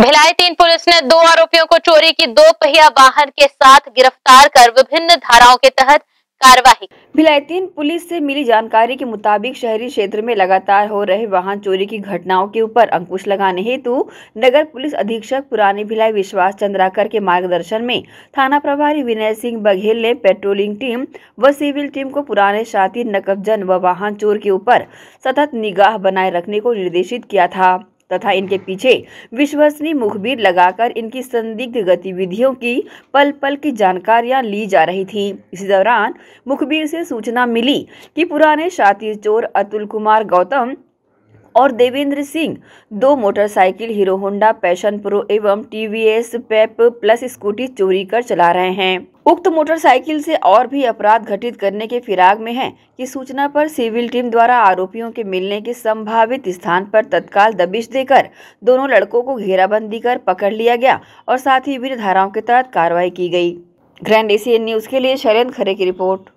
भिलाई तीन पुलिस ने दो आरोपियों को चोरी की दो पहिया वाहन के साथ गिरफ्तार कर विभिन्न धाराओं के तहत कार्रवाई भिलाई तीन पुलिस से मिली जानकारी के मुताबिक शहरी क्षेत्र में लगातार हो रहे वाहन चोरी की घटनाओं के ऊपर अंकुश लगाने हेतु नगर पुलिस अधीक्षक पुरानी भिलाई विश्वास चंद्राकर के मार्गदर्शन में थाना प्रभारी विनय सिंह बघेल ने पेट्रोलिंग टीम व सिविल टीम को पुराने शातिर नकबजन व वाहन चोर के ऊपर सतत निगाह बनाए रखने को निर्देशित किया था तथा इनके पीछे विश्वसनीय मुखबिर लगाकर इनकी संदिग्ध गतिविधियों की पल पल की जानकारियां ली जा रही थी इसी दौरान मुखबिर से सूचना मिली कि पुराने शाति चोर अतुल कुमार गौतम और देवेंद्र सिंह दो motorcycle Hero Honda Passion Pro एवं टीवीएस पैप प्लस स्कूटी चोरी कर चला रहे हैं उक्त मोटरसाइकिल से और भी अपराध घटित करने के फिराग में है कि सूचना पर सिविल टीम द्वारा आरोपियों के मिलने के संभावित स्थान पर तत्काल दबिश देकर दोनों लड़कों को घेराबंदी कर पकड़ लिया गया और साथ ही विभिन्न धाराओं के तहत कार्रवाई की गई ग्रैंड एशियन न्यूज़ के लिए शैलेंद्र खरे की रिपोर्ट